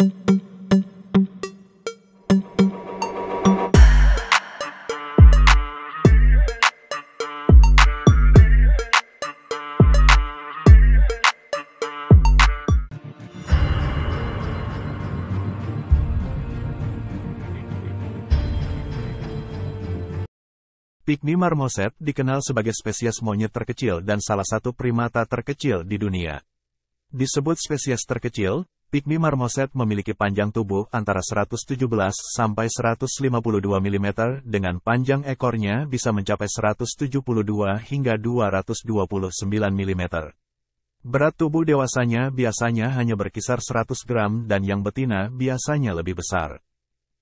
Pygmy marmoset dikenal sebagai spesies monyet terkecil dan salah satu primata terkecil di dunia. Disebut spesies terkecil, Pigmi marmoset memiliki panjang tubuh antara 117 sampai 152 mm dengan panjang ekornya bisa mencapai 172 hingga 229 mm. Berat tubuh dewasanya biasanya hanya berkisar 100 gram dan yang betina biasanya lebih besar.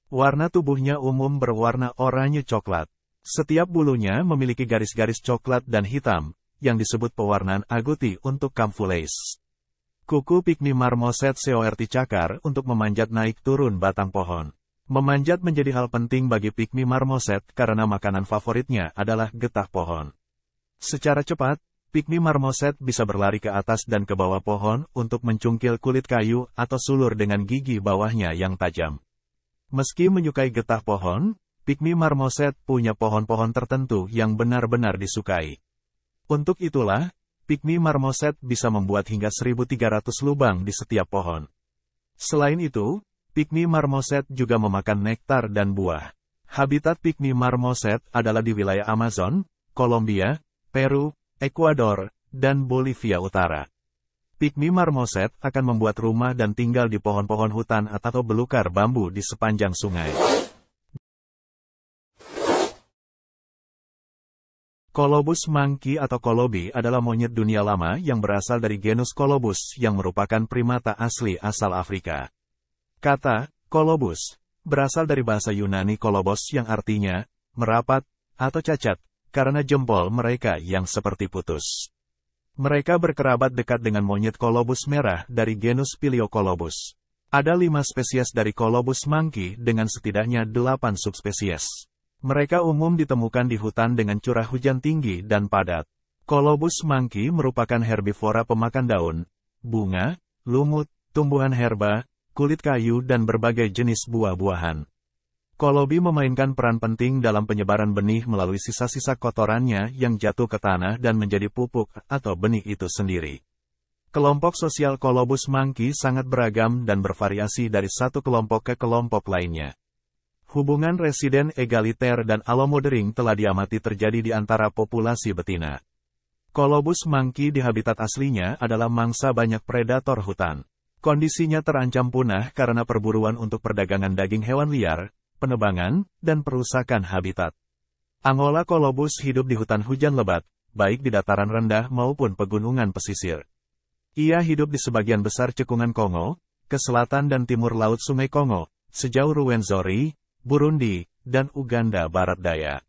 Warna tubuhnya umum berwarna oranye coklat. Setiap bulunya memiliki garis-garis coklat dan hitam, yang disebut pewarnaan aguti untuk camphulase. Kuku pikni marmoset seoerti cakar untuk memanjat naik turun batang pohon. Memanjat menjadi hal penting bagi pikmi marmoset karena makanan favoritnya adalah getah pohon. Secara cepat, pikmi marmoset bisa berlari ke atas dan ke bawah pohon untuk mencungkil kulit kayu atau sulur dengan gigi bawahnya yang tajam. Meski menyukai getah pohon, pikmi marmoset punya pohon-pohon tertentu yang benar-benar disukai. Untuk itulah, Pikmi marmoset bisa membuat hingga 1.300 lubang di setiap pohon. Selain itu, pikmi marmoset juga memakan nektar dan buah. Habitat pikmi marmoset adalah di wilayah Amazon, Kolombia, Peru, Ekuador, dan Bolivia Utara. Pikmi marmoset akan membuat rumah dan tinggal di pohon-pohon hutan atau belukar bambu di sepanjang sungai. Colobus monkey atau kolobi adalah monyet dunia lama yang berasal dari genus Colobus yang merupakan primata asli asal Afrika. Kata, Colobus, berasal dari bahasa Yunani kolobos yang artinya, merapat, atau cacat, karena jempol mereka yang seperti putus. Mereka berkerabat dekat dengan monyet kolobus merah dari genus Pileocolobus. Ada lima spesies dari kolobus monkey dengan setidaknya delapan subspesies. Mereka umum ditemukan di hutan dengan curah hujan tinggi dan padat. Kolobus mangki merupakan herbivora pemakan daun, bunga, lumut, tumbuhan herba, kulit kayu dan berbagai jenis buah-buahan. Kolobi memainkan peran penting dalam penyebaran benih melalui sisa-sisa kotorannya yang jatuh ke tanah dan menjadi pupuk atau benih itu sendiri. Kelompok sosial kolobus mangki sangat beragam dan bervariasi dari satu kelompok ke kelompok lainnya. Hubungan residen egaliter dan alomodering telah diamati terjadi di antara populasi betina. Kolobus mangki di habitat aslinya adalah mangsa banyak predator hutan. Kondisinya terancam punah karena perburuan untuk perdagangan daging hewan liar, penebangan, dan perusakan habitat. Angola kolobus hidup di hutan hujan lebat, baik di dataran rendah maupun pegunungan pesisir. Ia hidup di sebagian besar cekungan Kongo, ke selatan dan timur laut Sungai Kongo, sejauh Ruwenzori, Burundi, dan Uganda Barat Daya.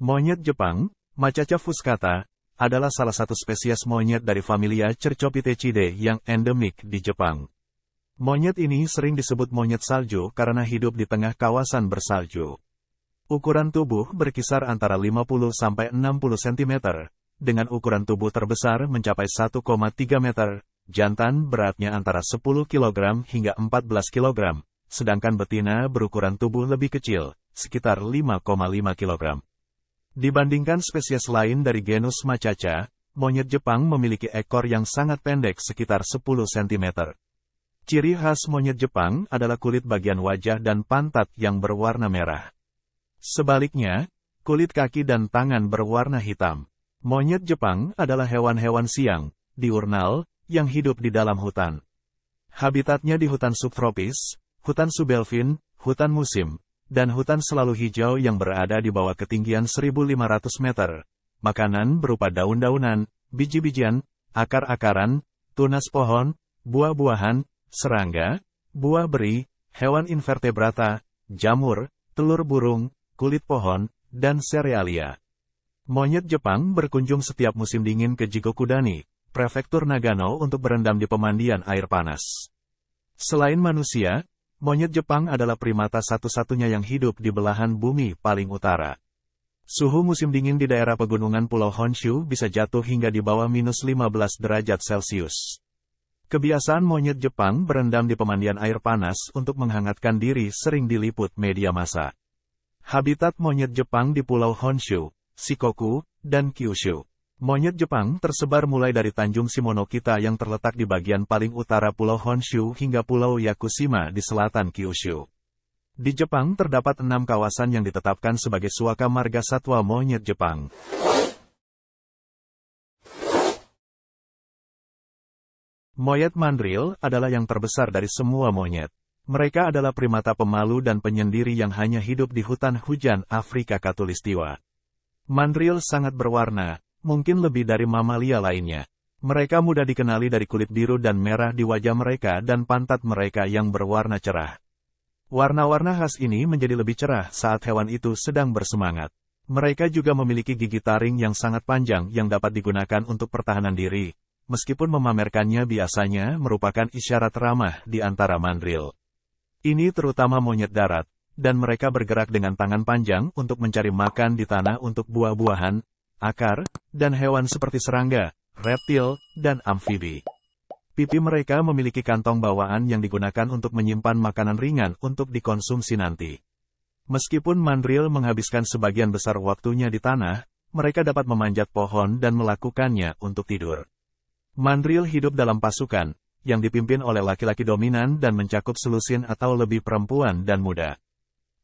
Monyet Jepang, Macaca fuscata, adalah salah satu spesies monyet dari familia Cercopithecidae yang endemik di Jepang. Monyet ini sering disebut monyet salju karena hidup di tengah kawasan bersalju. Ukuran tubuh berkisar antara 50 sampai 60 cm, dengan ukuran tubuh terbesar mencapai 1,3 meter, Jantan beratnya antara 10 kg hingga 14 kg, sedangkan betina berukuran tubuh lebih kecil, sekitar 5,5 kg. Dibandingkan spesies lain dari genus Macaca, monyet Jepang memiliki ekor yang sangat pendek sekitar 10 cm. Ciri khas monyet Jepang adalah kulit bagian wajah dan pantat yang berwarna merah. Sebaliknya, kulit kaki dan tangan berwarna hitam. Monyet Jepang adalah hewan-hewan siang, diurnal, yang hidup di dalam hutan. Habitatnya di hutan subtropis, hutan subelvin, hutan musim, dan hutan selalu hijau yang berada di bawah ketinggian 1.500 meter. Makanan berupa daun-daunan, biji-bijian, akar-akaran, tunas pohon, buah-buahan, serangga, buah beri, hewan invertebrata, jamur, telur burung, kulit pohon, dan serealia. Monyet Jepang berkunjung setiap musim dingin ke Jigokudani, Prefektur Nagano untuk berendam di pemandian air panas. Selain manusia, monyet Jepang adalah primata satu-satunya yang hidup di belahan bumi paling utara. Suhu musim dingin di daerah pegunungan Pulau Honshu bisa jatuh hingga di bawah minus 15 derajat Celcius. Kebiasaan monyet Jepang berendam di pemandian air panas untuk menghangatkan diri sering diliput media massa. Habitat monyet Jepang di Pulau Honshu, Shikoku, dan Kyushu. Monyet Jepang tersebar mulai dari Tanjung Shimonokita yang terletak di bagian paling utara Pulau Honshu hingga Pulau Yakushima di selatan Kyushu. Di Jepang terdapat enam kawasan yang ditetapkan sebagai suaka marga satwa monyet Jepang. Monyet mandril adalah yang terbesar dari semua monyet. Mereka adalah primata pemalu dan penyendiri yang hanya hidup di hutan hujan Afrika Katulistiwa. Mandril sangat berwarna, mungkin lebih dari mamalia lainnya. Mereka mudah dikenali dari kulit biru dan merah di wajah mereka dan pantat mereka yang berwarna cerah. Warna-warna khas ini menjadi lebih cerah saat hewan itu sedang bersemangat. Mereka juga memiliki gigi taring yang sangat panjang yang dapat digunakan untuk pertahanan diri, meskipun memamerkannya biasanya merupakan isyarat ramah di antara mandril. Ini terutama monyet darat, dan mereka bergerak dengan tangan panjang untuk mencari makan di tanah untuk buah-buahan, akar, dan hewan seperti serangga, reptil, dan amfibi. Pipi mereka memiliki kantong bawaan yang digunakan untuk menyimpan makanan ringan untuk dikonsumsi nanti. Meskipun mandril menghabiskan sebagian besar waktunya di tanah, mereka dapat memanjat pohon dan melakukannya untuk tidur. Mandril hidup dalam pasukan, yang dipimpin oleh laki-laki dominan dan mencakup selusin atau lebih perempuan dan muda.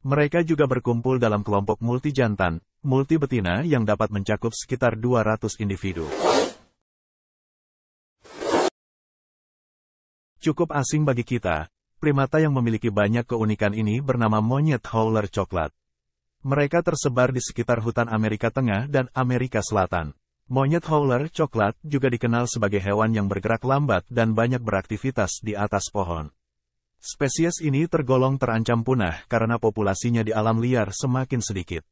Mereka juga berkumpul dalam kelompok multi jantan, multi betina yang dapat mencakup sekitar 200 individu. Cukup asing bagi kita, primata yang memiliki banyak keunikan ini bernama monyet howler coklat. Mereka tersebar di sekitar hutan Amerika Tengah dan Amerika Selatan. Monyet howler coklat juga dikenal sebagai hewan yang bergerak lambat dan banyak beraktivitas di atas pohon. Spesies ini tergolong terancam punah karena populasinya di alam liar semakin sedikit.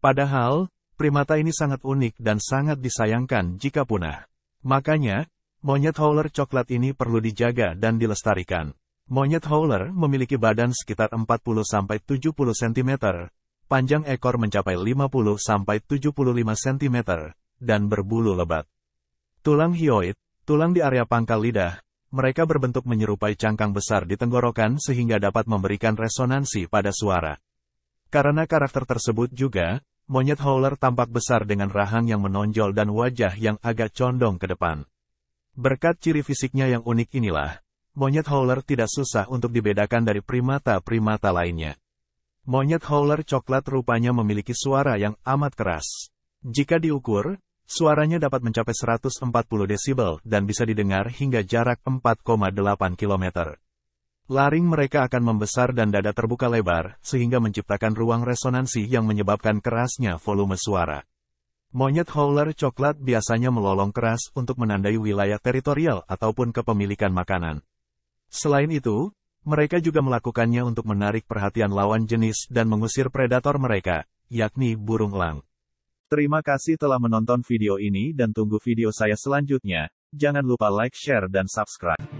Padahal, primata ini sangat unik dan sangat disayangkan jika punah. Makanya, monyet howler coklat ini perlu dijaga dan dilestarikan. Monyet howler memiliki badan sekitar 40-70 cm, panjang ekor mencapai 50-75 cm, dan berbulu lebat. Tulang hioid, tulang di area pangkal lidah, mereka berbentuk menyerupai cangkang besar di tenggorokan sehingga dapat memberikan resonansi pada suara. Karena karakter tersebut juga, monyet howler tampak besar dengan rahang yang menonjol dan wajah yang agak condong ke depan. Berkat ciri fisiknya yang unik inilah, monyet howler tidak susah untuk dibedakan dari primata-primata lainnya. Monyet howler coklat rupanya memiliki suara yang amat keras. Jika diukur, Suaranya dapat mencapai 140 desibel dan bisa didengar hingga jarak 4,8 km. Laring mereka akan membesar dan dada terbuka lebar, sehingga menciptakan ruang resonansi yang menyebabkan kerasnya volume suara. Monyet howler coklat biasanya melolong keras untuk menandai wilayah teritorial ataupun kepemilikan makanan. Selain itu, mereka juga melakukannya untuk menarik perhatian lawan jenis dan mengusir predator mereka, yakni burung elang. Terima kasih telah menonton video ini dan tunggu video saya selanjutnya. Jangan lupa like, share, dan subscribe.